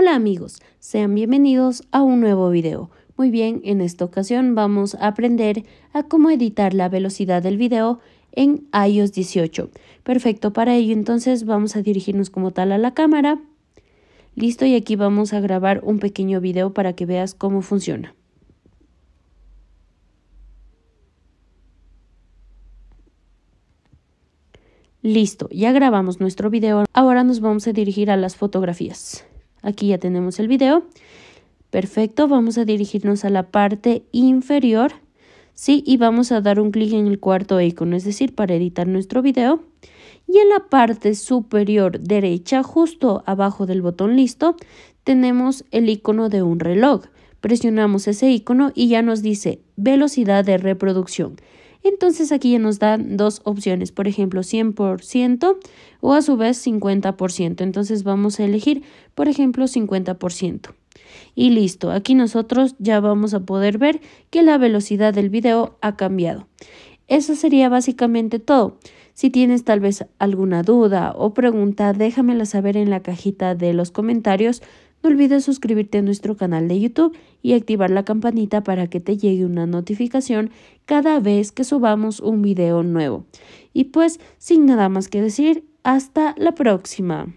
Hola amigos, sean bienvenidos a un nuevo video. Muy bien, en esta ocasión vamos a aprender a cómo editar la velocidad del video en iOS 18. Perfecto, para ello entonces vamos a dirigirnos como tal a la cámara. Listo, y aquí vamos a grabar un pequeño video para que veas cómo funciona. Listo, ya grabamos nuestro video. Ahora nos vamos a dirigir a las fotografías. Aquí ya tenemos el video. Perfecto, vamos a dirigirnos a la parte inferior, ¿sí? Y vamos a dar un clic en el cuarto icono, es decir, para editar nuestro video. Y en la parte superior derecha, justo abajo del botón listo, tenemos el icono de un reloj. Presionamos ese icono y ya nos dice velocidad de reproducción. Entonces aquí ya nos dan dos opciones, por ejemplo 100% o a su vez 50%. Entonces vamos a elegir, por ejemplo, 50%. Y listo, aquí nosotros ya vamos a poder ver que la velocidad del video ha cambiado. Eso sería básicamente todo. Si tienes tal vez alguna duda o pregunta, déjamela saber en la cajita de los comentarios no olvides suscribirte a nuestro canal de YouTube y activar la campanita para que te llegue una notificación cada vez que subamos un video nuevo. Y pues, sin nada más que decir, hasta la próxima.